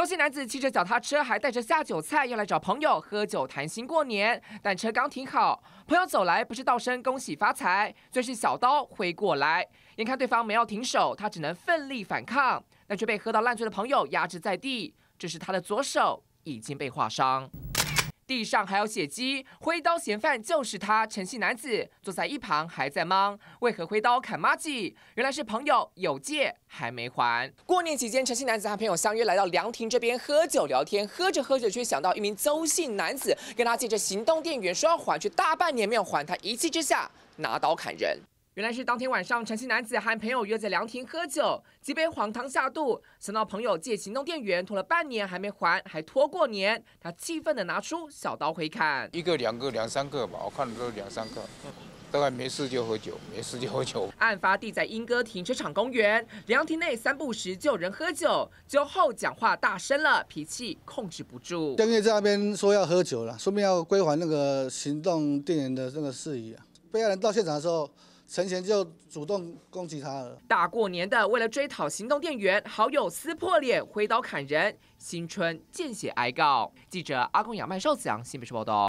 中性男子骑着脚踏车，还带着下酒菜，要来找朋友喝酒谈心过年。但车刚停好，朋友走来，不是道声恭喜发财，就是小刀挥过来。眼看对方没有停手，他只能奋力反抗，但却被喝到烂醉的朋友压制在地。这是他的左手已经被划伤。地上还有血迹，挥刀嫌犯就是他。诚信男子坐在一旁还在忙，为何挥刀砍妈圾？原来是朋友有借还没还。过年期间，诚信男子和朋友相约来到凉亭这边喝酒聊天，喝着喝着却想到一名邹姓男子跟他借着行动电源，说要还，却大半年没有还，他一气之下拿刀砍人。原来是当天晚上，陈姓男子和朋友约在凉亭喝酒，几杯黄汤下肚，想到朋友借行动电源拖了半年还没还，还拖过年，他气愤地拿出小刀挥砍，一个、两个、两三个吧，我看的都是两三个，大概没事就喝酒，没事就喝酒。案发地在莺歌停车场公园凉亭内散步时就有人喝酒，酒后讲话大声了，脾气控制不住。店月在那边说要喝酒了，说明要归还那个行动电源的那个事宜。被害人到现场的时候。陈贤就主动攻击他了。大过年的，为了追讨行动电源，好友撕破脸，挥刀砍人，新春见血挨告。记者阿公杨麦寿，新北市报道。